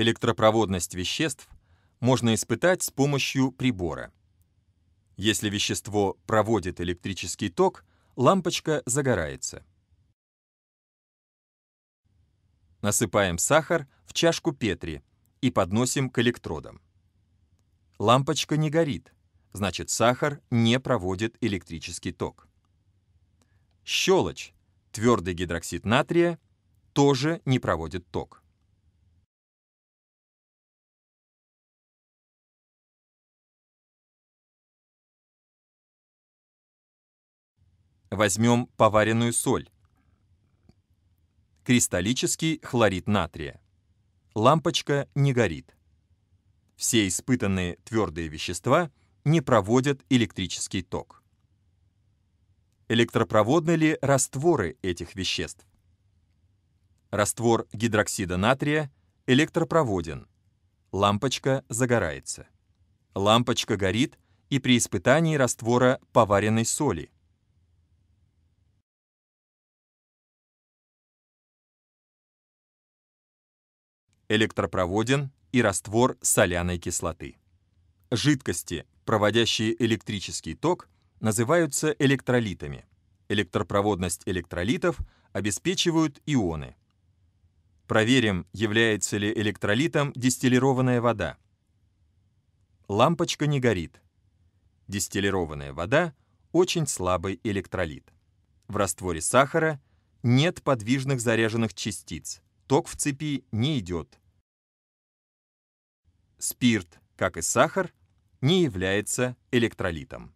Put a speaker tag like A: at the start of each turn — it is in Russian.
A: Электропроводность веществ можно испытать с помощью прибора. Если вещество проводит электрический ток, лампочка загорается. Насыпаем сахар в чашку Петри и подносим к электродам. Лампочка не горит, значит сахар не проводит электрический ток. Щелочь, твердый гидроксид натрия, тоже не проводит ток. Возьмем поваренную соль. Кристаллический хлорид натрия. Лампочка не горит. Все испытанные твердые вещества не проводят электрический ток. Электропроводны ли растворы этих веществ? Раствор гидроксида натрия электропроводен. Лампочка загорается. Лампочка горит и при испытании раствора поваренной соли. электропроводен и раствор соляной кислоты. Жидкости, проводящие электрический ток, называются электролитами. Электропроводность электролитов обеспечивают ионы. Проверим, является ли электролитом дистиллированная вода. Лампочка не горит. Дистиллированная вода – очень слабый электролит. В растворе сахара нет подвижных заряженных частиц, ток в цепи не идет, спирт, как и сахар, не является электролитом.